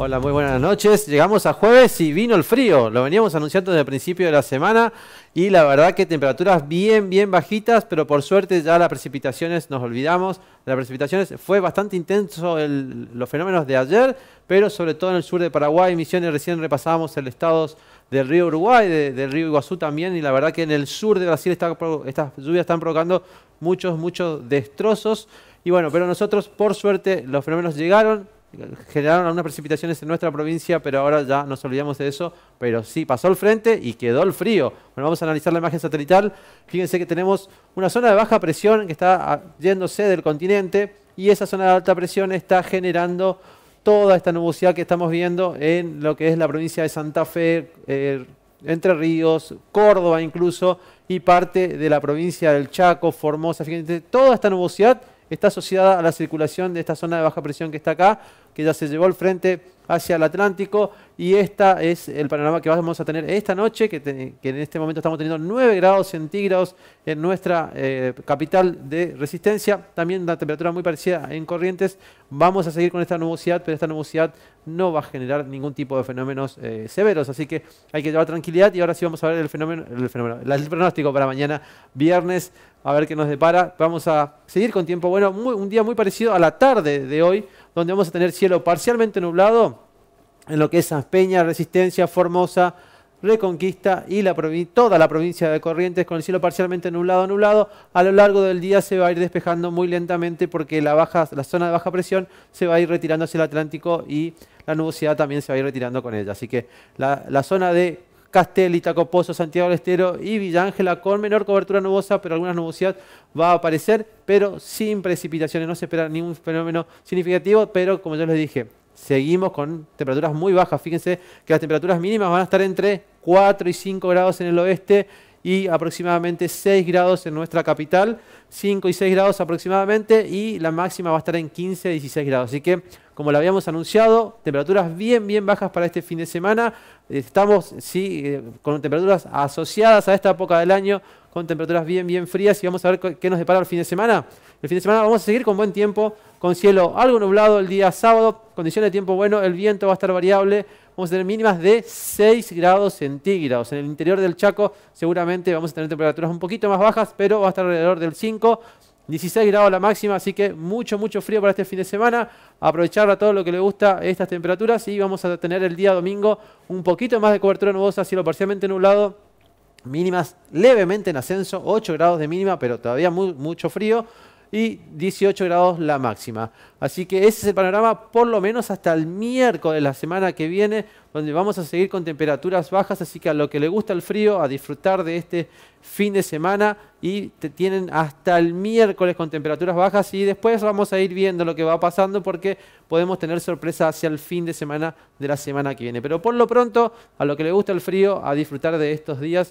Hola, muy buenas noches. Llegamos a jueves y vino el frío. Lo veníamos anunciando desde el principio de la semana y la verdad que temperaturas bien, bien bajitas, pero por suerte ya las precipitaciones, nos olvidamos las precipitaciones. Fue bastante intenso los fenómenos de ayer, pero sobre todo en el sur de Paraguay, Misiones, recién repasábamos el estado del río Uruguay, del río Iguazú también, y la verdad que en el sur de Brasil estas lluvias están provocando muchos, muchos destrozos. Y bueno, pero nosotros, por suerte, los fenómenos llegaron, generaron algunas precipitaciones en nuestra provincia, pero ahora ya nos olvidamos de eso. Pero sí, pasó el frente y quedó el frío. Bueno, vamos a analizar la imagen satelital. Fíjense que tenemos una zona de baja presión que está yéndose del continente y esa zona de alta presión está generando toda esta nubosidad que estamos viendo en lo que es la provincia de Santa Fe, eh, Entre Ríos, Córdoba incluso, y parte de la provincia del Chaco, Formosa. Fíjense, toda esta nubosidad está asociada a la circulación de esta zona de baja presión que está acá, que ya se llevó al frente hacia el Atlántico y esta es el panorama que vamos a tener esta noche, que, en este momento estamos teniendo 9 grados centígrados en nuestra eh, capital de resistencia, también una temperatura muy parecida en Corrientes. Vamos a seguir con esta nubosidad, pero esta nubosidad no va a generar ningún tipo de fenómenos eh, severos, así que hay que llevar tranquilidad y ahora sí vamos a ver el fenómeno, el fenómeno, el pronóstico para mañana viernes, a ver qué nos depara. Vamos a seguir con tiempo bueno, un día muy parecido a la tarde de hoy, donde vamos a tener cielo parcialmente nublado en lo que es San Peña, Resistencia, Formosa, Reconquista y la toda la provincia de Corrientes con el cielo parcialmente nublado, nublado. A lo largo del día se va a ir despejando muy lentamente porque la, baja, la zona de baja presión se va a ir retirando hacia el Atlántico y la nubosidad también se va a ir retirando con ella. Así que la, zona de Castel, Itaco Santiago del Estero y Villángela con menor cobertura nubosa, pero alguna nubosidad va a aparecer, pero sin precipitaciones. No se espera ningún fenómeno significativo, pero como yo les dije, seguimos con temperaturas muy bajas. Fíjense que las temperaturas mínimas van a estar entre 4 y 5 grados en el oeste y aproximadamente 6 grados en nuestra capital, 5 y 6 grados aproximadamente y la máxima va a estar en 15 16 grados. Así que, como lo habíamos anunciado, temperaturas bien, bien bajas para este fin de semana. Estamos, sí, eh, con temperaturas asociadas a esta época del año, con temperaturas bien, bien frías y vamos a ver qué nos depara el fin de semana. El fin de semana vamos a seguir con buen tiempo, con cielo algo nublado el día sábado, condiciones de tiempo bueno, el viento va a estar variable vamos a tener mínimas de 6 grados centígrados. En el interior del Chaco seguramente vamos a tener temperaturas un poquito más bajas, pero va a estar alrededor del 5. 16 grados la máxima, así que mucho, mucho frío para este fin de semana. Aprovechar a todo lo que le gusta estas temperaturas y vamos a tener el día domingo un poquito más de cobertura nubosa, cielo parcialmente nublado, mínimas levemente en ascenso, 8 grados de mínima, pero todavía muy, mucho frío y 18 grados la máxima. Así que ese es el panorama por lo menos hasta el miércoles de la semana que viene, donde vamos a seguir con temperaturas bajas, así que a lo que le gusta el frío, a disfrutar de este fin de semana y te tienen hasta el miércoles con temperaturas bajas y después vamos a ir viendo lo que va pasando porque podemos tener sorpresa hacia el fin de semana de la semana que viene. Pero por lo pronto, a lo que le gusta el frío, a disfrutar de estos días